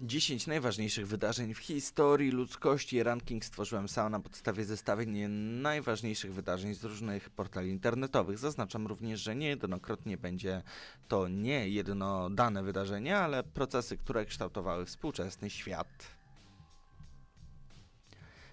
10 najważniejszych wydarzeń w historii ludzkości. Ranking stworzyłem sam na podstawie zestawień najważniejszych wydarzeń z różnych portali internetowych. Zaznaczam również, że niejednokrotnie będzie to nie jedno dane wydarzenie, ale procesy, które kształtowały współczesny świat.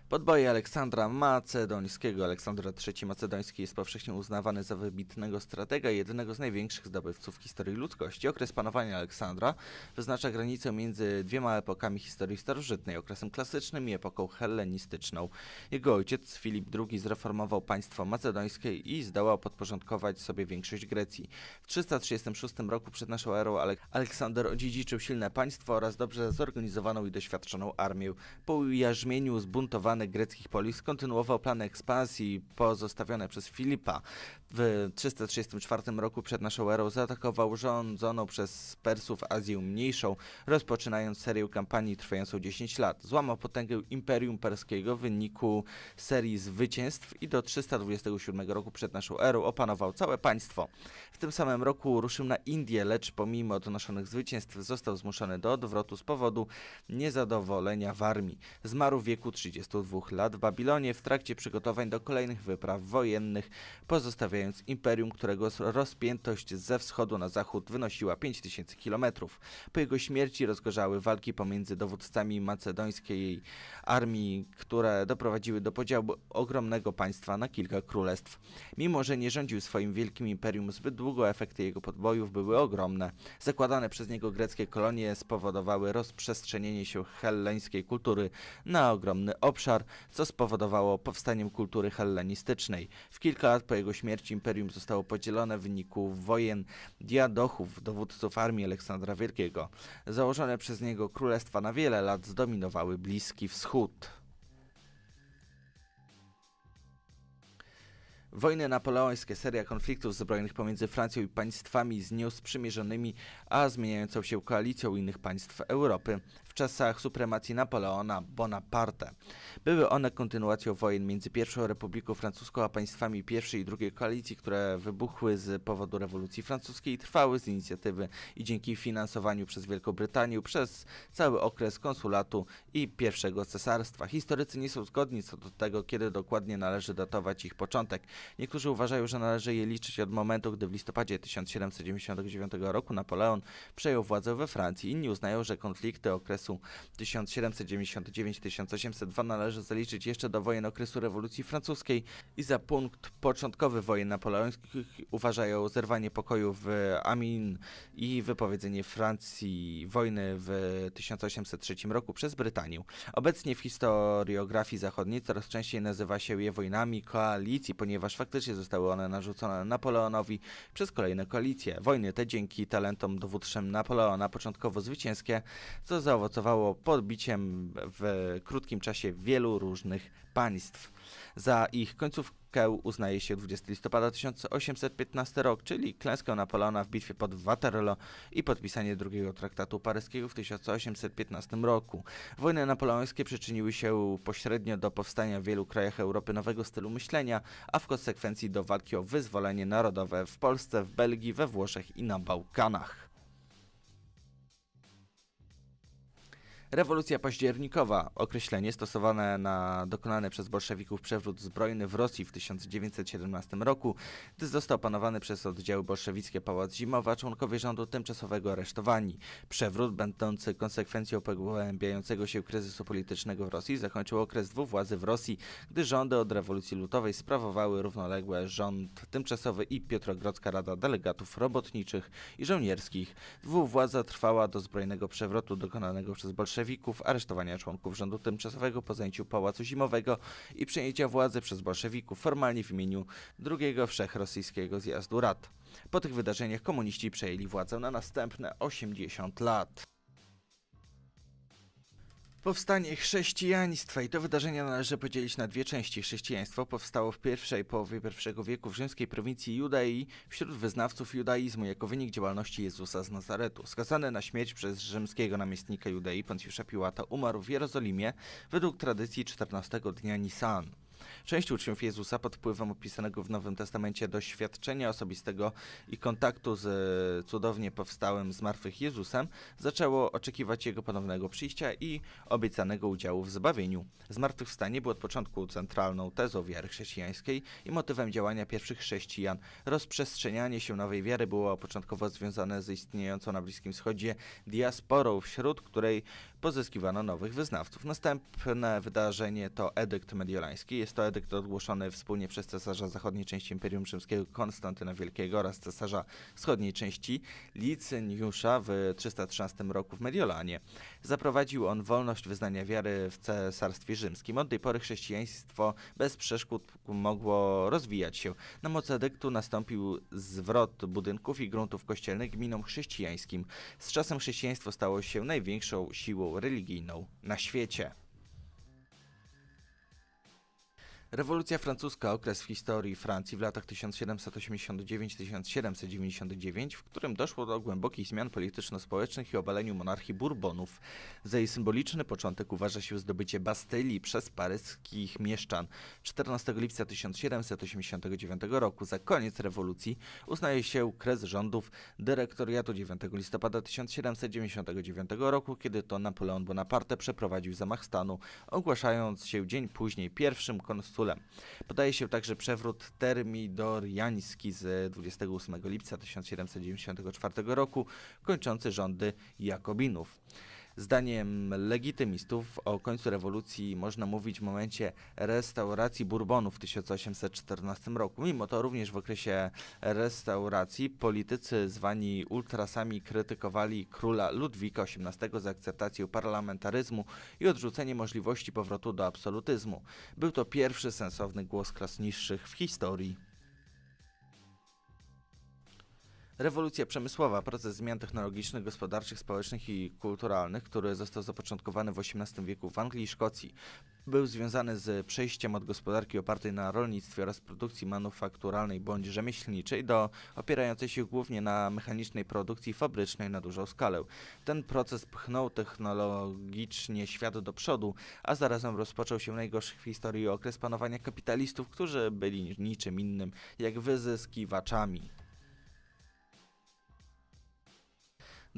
Podboje Aleksandra Macedońskiego. Aleksander III Macedoński jest powszechnie uznawany za wybitnego stratega i jednego z największych zdobywców w historii ludzkości. Okres panowania Aleksandra wyznacza granicę między dwiema epokami historii starożytnej, okresem klasycznym i epoką hellenistyczną. Jego ojciec Filip II zreformował państwo macedońskie i zdołał podporządkować sobie większość Grecji. W 336 roku przed naszą erą Aleksander odziedziczył silne państwo oraz dobrze zorganizowaną i doświadczoną armię. Po ujarzmieniu zbuntowanym greckich polis kontynuował plany ekspansji pozostawione przez Filipa. W 334 roku przed naszą erą zaatakował rządzoną przez Persów Azję Mniejszą, rozpoczynając serię kampanii trwającą 10 lat. Złamał potęgę Imperium Perskiego w wyniku serii zwycięstw i do 327 roku przed naszą erą opanował całe państwo. W tym samym roku ruszył na Indię, lecz pomimo odnoszonych zwycięstw został zmuszony do odwrotu z powodu niezadowolenia w armii. Zmarł w wieku 32 lat w Babilonie w trakcie przygotowań do kolejnych wypraw wojennych, pozostawiając imperium, którego rozpiętość ze wschodu na zachód wynosiła 5000 km. Po jego śmierci rozgorzały walki pomiędzy dowódcami macedońskiej armii, które doprowadziły do podziału ogromnego państwa na kilka królestw. Mimo, że nie rządził swoim wielkim imperium zbyt długo, efekty jego podbojów były ogromne. Zakładane przez niego greckie kolonie spowodowały rozprzestrzenienie się helleńskiej kultury na ogromny obszar, co spowodowało powstaniem kultury hellenistycznej. W kilka lat po jego śmierci imperium zostało podzielone w wyniku wojen diadochów, dowódców armii Aleksandra Wielkiego. Założone przez niego królestwa na wiele lat zdominowały Bliski Wschód. Wojny napoleońskie, seria konfliktów zbrojnych pomiędzy Francją i państwami z nią sprzymierzonymi, a zmieniającą się koalicją innych państw Europy w czasach supremacji Napoleona Bonaparte. Były one kontynuacją wojen między I Republiką Francuską a państwami I i II koalicji, które wybuchły z powodu rewolucji francuskiej i trwały z inicjatywy i dzięki finansowaniu przez Wielką Brytanię przez cały okres konsulatu i pierwszego cesarstwa. Historycy nie są zgodni co do tego, kiedy dokładnie należy datować ich początek. Niektórzy uważają, że należy je liczyć od momentu, gdy w listopadzie 1799 roku Napoleon przejął władzę we Francji. Inni uznają, że konflikty okresu 1799-1802 należy zaliczyć jeszcze do wojen okresu rewolucji francuskiej i za punkt początkowy wojen napoleońskich uważają zerwanie pokoju w Amin i wypowiedzenie Francji wojny w 1803 roku przez Brytanię. Obecnie w historiografii zachodniej coraz częściej nazywa się je wojnami koalicji, ponieważ faktycznie zostały one narzucone Napoleonowi przez kolejne koalicje. Wojny te dzięki talentom dowódczym Napoleona, początkowo zwycięskie, co zaowocowało podbiciem w krótkim czasie wielu różnych państw. Za ich końcówkę uznaje się 20 listopada 1815 rok, czyli klęskę Napoleona w bitwie pod Waterloo i podpisanie drugiego traktatu paryskiego w 1815 roku. Wojny napoleońskie przyczyniły się pośrednio do powstania w wielu krajach Europy nowego stylu myślenia, a w konsekwencji do walki o wyzwolenie narodowe w Polsce, w Belgii, we Włoszech i na Bałkanach. Rewolucja październikowa, określenie stosowane na dokonany przez bolszewików przewrót zbrojny w Rosji w 1917 roku, gdy został panowany przez oddziały bolszewickie Pałac Zimowa, członkowie rządu tymczasowego aresztowani. Przewrót, będący konsekwencją pogłębiającego się kryzysu politycznego w Rosji, zakończył okres dwu władzy w Rosji, gdy rządy od rewolucji lutowej sprawowały równoległe rząd tymczasowy i Piotrogrodzka Rada Delegatów Robotniczych i Żołnierskich. władza trwała do zbrojnego przewrotu dokonanego przez bolszewików bolszewików, aresztowania członków rządu tymczasowego po zajęciu Pałacu Zimowego i przejęcia władzy przez bolszewików formalnie w imieniu drugiego wszechrosyjskiego zjazdu rad. Po tych wydarzeniach komuniści przejęli władzę na następne 80 lat. Powstanie chrześcijaństwa i to wydarzenie należy podzielić na dwie części. Chrześcijaństwo powstało w pierwszej połowie I wieku w rzymskiej prowincji Judei wśród wyznawców judaizmu jako wynik działalności Jezusa z Nazaretu. Skazany na śmierć przez rzymskiego namiestnika Judei Poncjusza Piłata umarł w Jerozolimie według tradycji 14 dnia Nisan. Część uczniów Jezusa pod wpływem opisanego w Nowym Testamencie doświadczenia osobistego i kontaktu z e, cudownie powstałym z Jezusem zaczęło oczekiwać Jego ponownego przyjścia i obiecanego udziału w zbawieniu. Zmartwychwstanie było od początku centralną tezą wiary chrześcijańskiej i motywem działania pierwszych chrześcijan. Rozprzestrzenianie się nowej wiary było początkowo związane z istniejącą na Bliskim Wschodzie diasporą, wśród której pozyskiwano nowych wyznawców. Następne wydarzenie to edykt mediolański. Jest to edykt ogłoszony wspólnie przez cesarza zachodniej części Imperium Rzymskiego Konstantyna Wielkiego oraz cesarza wschodniej części Licyniusza w 313 roku w Mediolanie. Zaprowadził on wolność wyznania wiary w cesarstwie rzymskim. Od tej pory chrześcijaństwo bez przeszkód mogło rozwijać się. Na mocy edyktu nastąpił zwrot budynków i gruntów kościelnych gminom chrześcijańskim. Z czasem chrześcijaństwo stało się największą siłą religijną na świecie. Rewolucja francuska, okres w historii Francji w latach 1789-1799, w którym doszło do głębokich zmian polityczno-społecznych i obaleniu monarchii Bourbonów. Za jej symboliczny początek uważa się zdobycie Bastylii przez paryskich mieszczan 14 lipca 1789 roku. Za koniec rewolucji uznaje się kres rządów dyrektoriatu 9 listopada 1799 roku, kiedy to Napoleon Bonaparte przeprowadził zamach stanu, ogłaszając się dzień później pierwszym konsultantem Podaje się także przewrót termidoriański z 28 lipca 1794 roku, kończący rządy Jakobinów. Zdaniem legitymistów o końcu rewolucji można mówić w momencie restauracji Bourbonu w 1814 roku. Mimo to również w okresie restauracji politycy zwani ultrasami krytykowali króla Ludwika XVIII za akceptację parlamentaryzmu i odrzucenie możliwości powrotu do absolutyzmu. Był to pierwszy sensowny głos klas niższych w historii. Rewolucja przemysłowa, proces zmian technologicznych, gospodarczych, społecznych i kulturalnych, który został zapoczątkowany w XVIII wieku w Anglii i Szkocji, był związany z przejściem od gospodarki opartej na rolnictwie oraz produkcji manufakturalnej bądź rzemieślniczej do opierającej się głównie na mechanicznej produkcji fabrycznej na dużą skalę. Ten proces pchnął technologicznie świat do przodu, a zarazem rozpoczął się najgorszy w historii okres panowania kapitalistów, którzy byli niczym innym jak wyzyskiwaczami.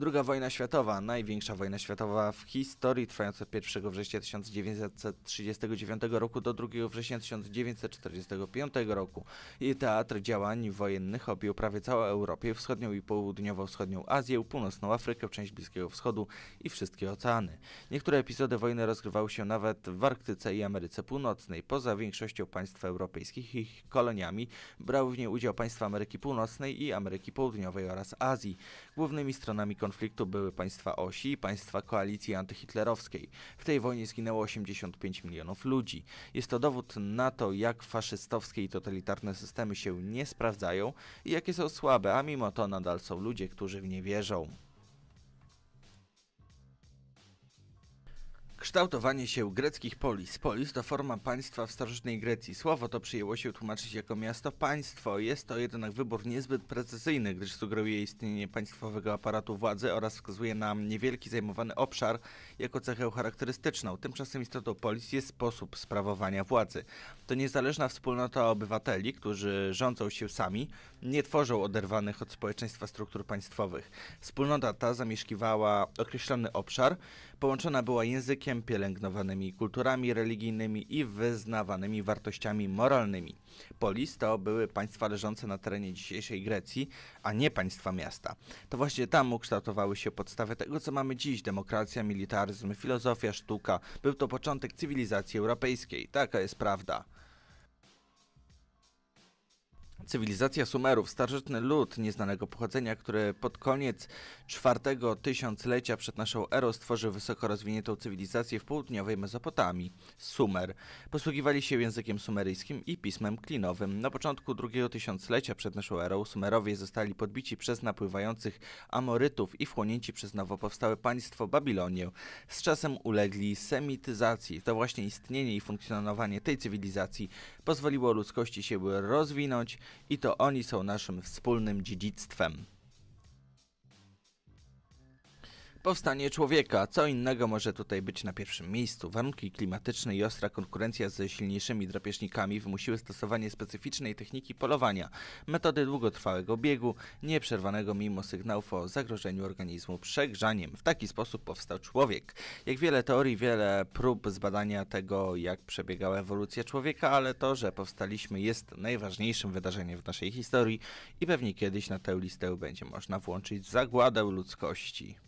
II wojna światowa, największa wojna światowa w historii, trwająca od 1 września 1939 roku do 2 września 1945 roku. I teatr działań wojennych objął prawie całą Europę, wschodnią i południowo-wschodnią Azję, północną Afrykę, część Bliskiego Wschodu i wszystkie oceany. Niektóre epizody wojny rozgrywały się nawet w Arktyce i Ameryce Północnej. Poza większością państw europejskich i ich koloniami brały w niej udział państwa Ameryki Północnej i Ameryki Południowej oraz Azji. Głównymi stronami konfliktu konfliktu były państwa osi i państwa koalicji antyhitlerowskiej. W tej wojnie zginęło 85 milionów ludzi. Jest to dowód na to, jak faszystowskie i totalitarne systemy się nie sprawdzają i jakie są słabe, a mimo to nadal są ludzie, którzy w nie wierzą. Kształtowanie się greckich polis. Polis to forma państwa w starożytnej Grecji. Słowo to przyjęło się tłumaczyć jako miasto państwo. Jest to jednak wybór niezbyt precyzyjny, gdyż sugeruje istnienie państwowego aparatu władzy oraz wskazuje na niewielki zajmowany obszar jako cechę charakterystyczną. Tymczasem istotą polis jest sposób sprawowania władzy. To niezależna wspólnota obywateli, którzy rządzą się sami, nie tworzą oderwanych od społeczeństwa struktur państwowych. Wspólnota ta zamieszkiwała określony obszar, połączona była językiem życiem, pielęgnowanymi kulturami religijnymi i wyznawanymi wartościami moralnymi. Polis to były państwa leżące na terenie dzisiejszej Grecji, a nie państwa miasta. To właśnie tam ukształtowały się podstawy tego, co mamy dziś: demokracja, militaryzm, filozofia, sztuka. Był to początek cywilizacji europejskiej. Taka jest prawda. Cywilizacja Sumerów, starożytny lud nieznanego pochodzenia, który pod koniec czwartego tysiąclecia przed naszą erą stworzył wysoko rozwiniętą cywilizację w południowej Mezopotamii, Sumer. Posługiwali się językiem sumeryjskim i pismem klinowym. Na początku drugiego tysiąclecia przed naszą erą Sumerowie zostali podbici przez napływających Amorytów i wchłonięci przez nowo powstałe państwo Babilonię. Z czasem ulegli semityzacji. To właśnie istnienie i funkcjonowanie tej cywilizacji pozwoliło ludzkości się rozwinąć i to oni są naszym wspólnym dziedzictwem. Powstanie człowieka. Co innego może tutaj być na pierwszym miejscu? Warunki klimatyczne i ostra konkurencja ze silniejszymi drapieżnikami wymusiły stosowanie specyficznej techniki polowania, metody długotrwałego biegu, nieprzerwanego mimo sygnałów o zagrożeniu organizmu przegrzaniem. W taki sposób powstał człowiek. Jak wiele teorii, wiele prób zbadania tego, jak przebiegała ewolucja człowieka, ale to, że powstaliśmy jest najważniejszym wydarzeniem w naszej historii i pewnie kiedyś na tę listę będzie można włączyć zagładę ludzkości.